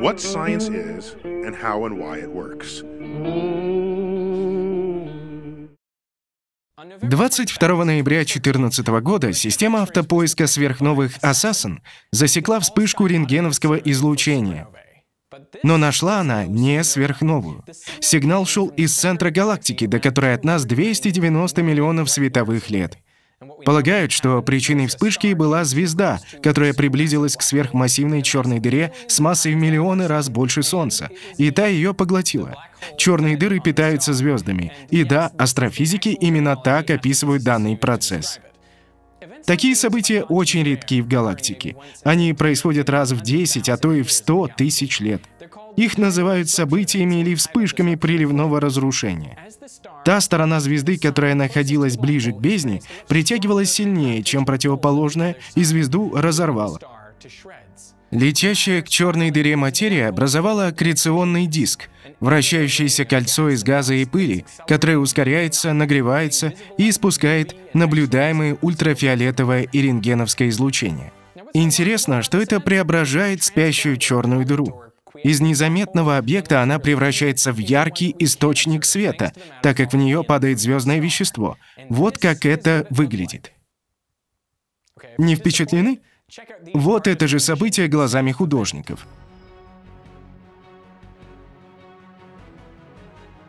what science is and how and why it works. 22 ноября 2014 года система автопоиска сверхновых Assassin засекла вспышку рентгеновского излучения. Но нашла она не сверхновую. Сигнал шел из центра галактики, до которой от нас 290 миллионов световых лет — Полагают, что причиной вспышки была звезда, которая приблизилась к сверхмассивной черной дыре с массой в миллионы раз больше Солнца, и та ее поглотила. Черные дыры питаются звездами, и да, астрофизики именно так описывают данный процесс. Такие события очень редки в галактике. Они происходят раз в 10, а то и в 100 тысяч лет – их называют событиями или вспышками приливного разрушения. Та сторона звезды, которая находилась ближе к бездне, притягивалась сильнее, чем противоположная, и звезду разорвала. Летящая к черной дыре материя образовала аккреционный диск, вращающееся кольцо из газа и пыли, которое ускоряется, нагревается и испускает наблюдаемое ультрафиолетовое и рентгеновское излучение. Интересно, что это преображает спящую черную дыру. Из незаметного объекта она превращается в яркий источник света, так как в нее падает звездное вещество. Вот как это выглядит. Не впечатлены? Вот это же событие глазами художников.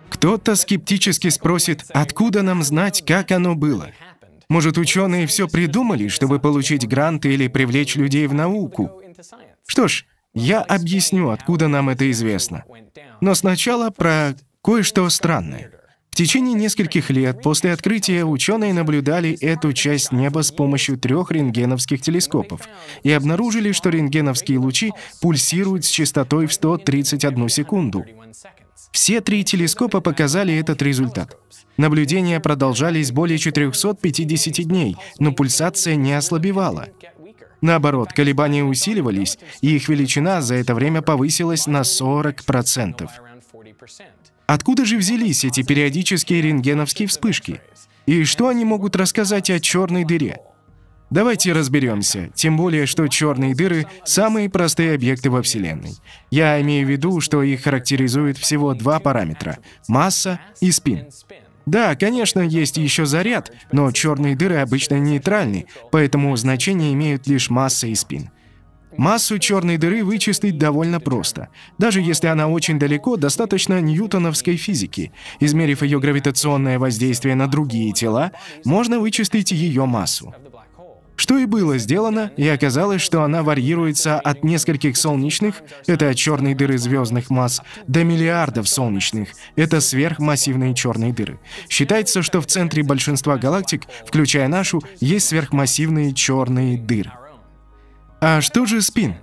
Кто-то скептически спросит, откуда нам знать, как оно было? Может, ученые все придумали, чтобы получить гранты или привлечь людей в науку? Что ж, я объясню, откуда нам это известно. Но сначала про кое-что странное. В течение нескольких лет после открытия ученые наблюдали эту часть неба с помощью трех рентгеновских телескопов и обнаружили, что рентгеновские лучи пульсируют с частотой в 131 секунду. Все три телескопа показали этот результат. Наблюдения продолжались более 450 дней, но пульсация не ослабевала. Наоборот, колебания усиливались, и их величина за это время повысилась на 40%. Откуда же взялись эти периодические рентгеновские вспышки? И что они могут рассказать о черной дыре? Давайте разберемся, тем более, что черные дыры – самые простые объекты во Вселенной. Я имею в виду, что их характеризуют всего два параметра – масса и спин. Да, конечно, есть еще заряд, но черные дыры обычно нейтральны, поэтому значение имеют лишь масса и спин. Массу черной дыры вычислить довольно просто. Даже если она очень далеко, достаточно ньютоновской физики. Измерив ее гравитационное воздействие на другие тела, можно вычислить ее массу. Что и было сделано, и оказалось, что она варьируется от нескольких солнечных, это черные дыры звездных масс, до миллиардов солнечных, это сверхмассивные черные дыры. Считается, что в центре большинства галактик, включая нашу, есть сверхмассивные черные дыры. А что же спин?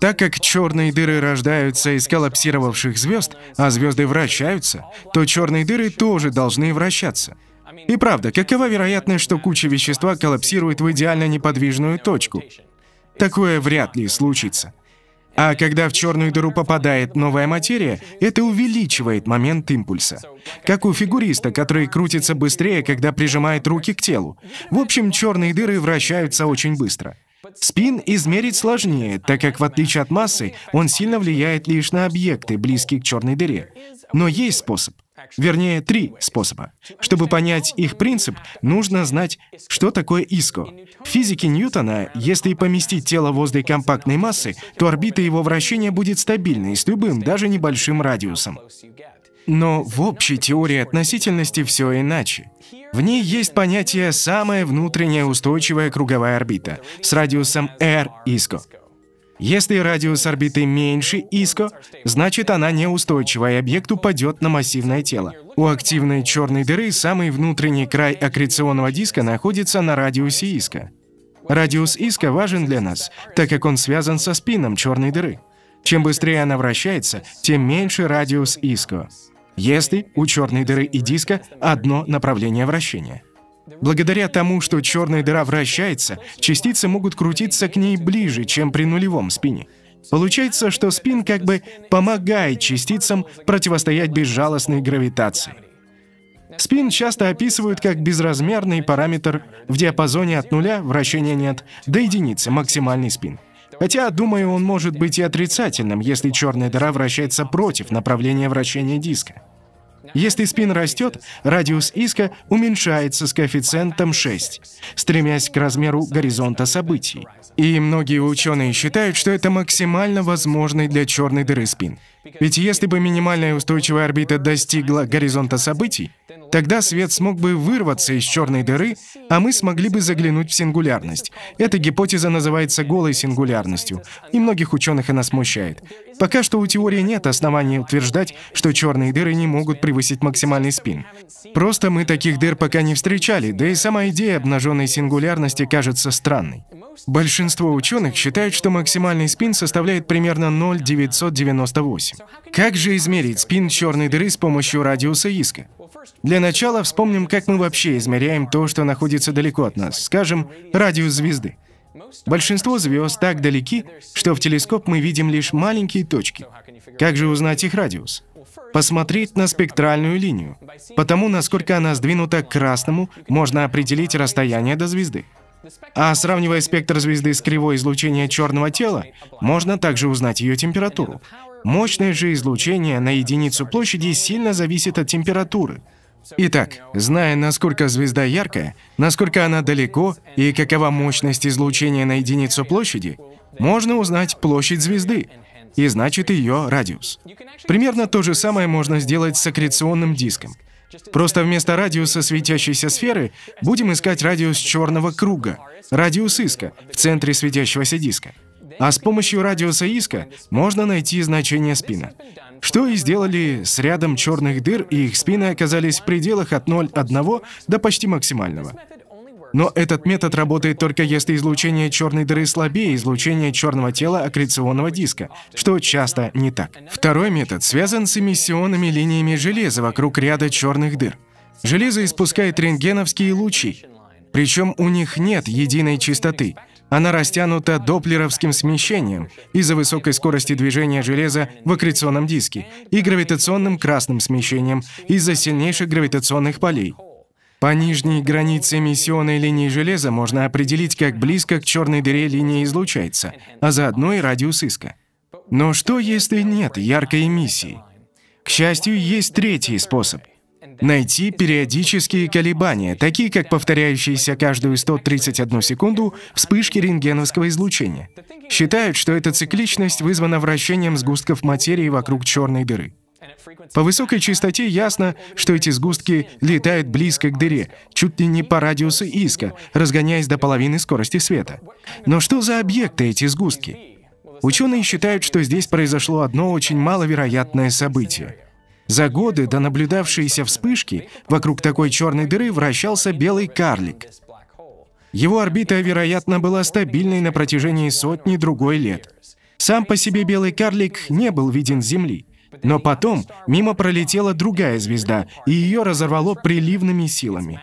Так как черные дыры рождаются из коллапсировавших звезд, а звезды вращаются, то черные дыры тоже должны вращаться – и правда, какова вероятность, что куча вещества коллапсирует в идеально неподвижную точку? Такое вряд ли случится. А когда в черную дыру попадает новая материя, это увеличивает момент импульса. Как у фигуриста, который крутится быстрее, когда прижимает руки к телу. В общем, черные дыры вращаются очень быстро. Спин измерить сложнее, так как в отличие от массы, он сильно влияет лишь на объекты, близкие к черной дыре. Но есть способ. Вернее, три способа. Чтобы понять их принцип, нужно знать, что такое ИСКО. В физике Ньютона, если поместить тело возле компактной массы, то орбита его вращения будет стабильной с любым, даже небольшим радиусом. Но в общей теории относительности все иначе. В ней есть понятие «самая внутренняя устойчивая круговая орбита» с радиусом R ИСКО. Если радиус орбиты меньше иска, значит она неустойчива, и объект упадет на массивное тело. У активной черной дыры самый внутренний край аккреционного диска находится на радиусе иска. Радиус иска важен для нас, так как он связан со спином черной дыры. Чем быстрее она вращается, тем меньше радиус иска, если у черной дыры и диска одно направление вращения. Благодаря тому, что черная дыра вращается, частицы могут крутиться к ней ближе, чем при нулевом спине. Получается, что спин как бы помогает частицам противостоять безжалостной гравитации. Спин часто описывают как безразмерный параметр в диапазоне от нуля, вращения нет, до единицы, максимальный спин. Хотя, думаю, он может быть и отрицательным, если черная дыра вращается против направления вращения диска. Если спин растет, радиус иска уменьшается с коэффициентом 6, стремясь к размеру горизонта событий. И многие ученые считают, что это максимально возможный для черной дыры спин. Ведь если бы минимальная устойчивая орбита достигла горизонта событий, тогда свет смог бы вырваться из черной дыры, а мы смогли бы заглянуть в сингулярность. Эта гипотеза называется голой сингулярностью, и многих ученых она смущает. Пока что у теории нет оснований утверждать, что черные дыры не могут превысить максимальный спин. Просто мы таких дыр пока не встречали, да и сама идея обнаженной сингулярности кажется странной. Большинство ученых считают, что максимальный спин составляет примерно 0,998. Как же измерить спин черной дыры с помощью радиуса иска? Для начала вспомним, как мы вообще измеряем то, что находится далеко от нас, скажем, радиус звезды. Большинство звезд так далеки, что в телескоп мы видим лишь маленькие точки. Как же узнать их радиус? Посмотреть на спектральную линию. Потому, насколько она сдвинута к красному, можно определить расстояние до звезды. А, а сравнивая спектр звезды с кривой излучения черного тела, можно также узнать ее температуру. Мощное же излучение на единицу площади сильно зависит от температуры. Итак, зная, насколько звезда яркая, насколько она далеко и какова мощность излучения на единицу площади, можно узнать площадь звезды, и значит ее радиус. Примерно то же самое можно сделать с аккреционным диском – Просто вместо радиуса светящейся сферы будем искать радиус черного круга, радиус иска в центре светящегося диска. А с помощью радиуса иска можно найти значение спина. Что и сделали с рядом черных дыр, и их спины оказались в пределах от 0,1 до почти максимального. Но этот метод работает только если излучение черной дыры слабее излучения черного тела аккреционного диска, что часто не так. Второй метод связан с эмиссионными линиями железа вокруг ряда черных дыр. Железо испускает рентгеновские лучи, причем у них нет единой частоты. Она растянута доплеровским смещением из-за высокой скорости движения железа в аккреционном диске и гравитационным красным смещением из-за сильнейших гравитационных полей. По нижней границе миссионной линии железа можно определить, как близко к черной дыре линия излучается, а заодно и радиус иска. Но что, если нет яркой эмиссии? К счастью, есть третий способ — найти периодические колебания, такие как повторяющиеся каждую 131 секунду вспышки рентгеновского излучения. Считают, что эта цикличность вызвана вращением сгустков материи вокруг черной дыры. По высокой частоте ясно, что эти сгустки летают близко к дыре, чуть ли не по радиусу иска, разгоняясь до половины скорости света. Но что за объекты эти сгустки? Ученые считают, что здесь произошло одно очень маловероятное событие. За годы до наблюдавшейся вспышки вокруг такой черной дыры вращался белый карлик. Его орбита, вероятно, была стабильной на протяжении сотни другой лет. Сам по себе белый карлик не был виден с Земли. Но потом мимо пролетела другая звезда, и ее разорвало приливными силами.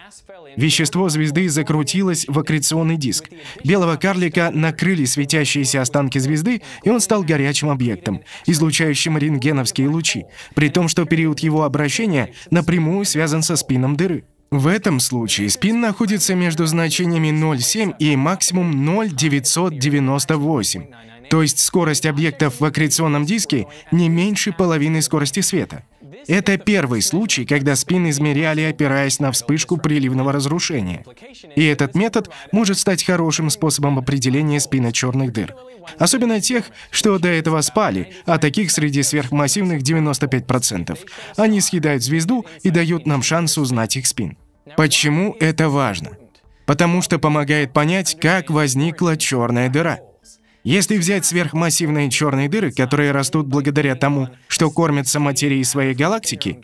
Вещество звезды закрутилось в аккреционный диск. Белого карлика накрыли светящиеся останки звезды, и он стал горячим объектом, излучающим рентгеновские лучи, при том, что период его обращения напрямую связан со спином дыры. В этом случае спин находится между значениями 0,7 и максимум 0,998. То есть скорость объектов в аккреционном диске не меньше половины скорости света. Это первый случай, когда спин измеряли, опираясь на вспышку приливного разрушения. И этот метод может стать хорошим способом определения спина черных дыр. Особенно тех, что до этого спали, а таких среди сверхмассивных 95%. Они съедают звезду и дают нам шанс узнать их спин. Почему это важно? Потому что помогает понять, как возникла черная дыра. Если взять сверхмассивные черные дыры, которые растут благодаря тому, что кормятся материей своей галактики,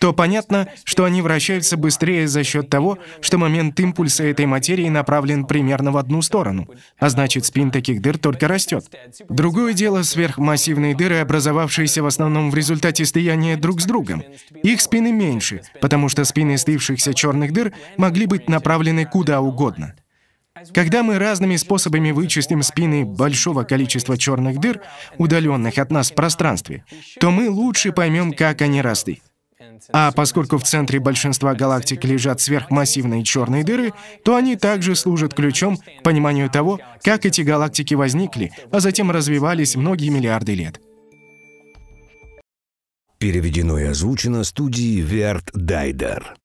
то понятно, что они вращаются быстрее за счет того, что момент импульса этой материи направлен примерно в одну сторону, а значит спин таких дыр только растет. Другое дело сверхмассивные дыры, образовавшиеся в основном в результате слияния друг с другом. Их спины меньше, потому что спины слившихся черных дыр могли быть направлены куда угодно. Когда мы разными способами вычистим спины большого количества черных дыр, удаленных от нас в пространстве, то мы лучше поймем, как они растут. А поскольку в центре большинства галактик лежат сверхмассивные черные дыры, то они также служат ключом к пониманию того, как эти галактики возникли, а затем развивались многие миллиарды лет. Переведено и озвучено студией Верт Дайдер.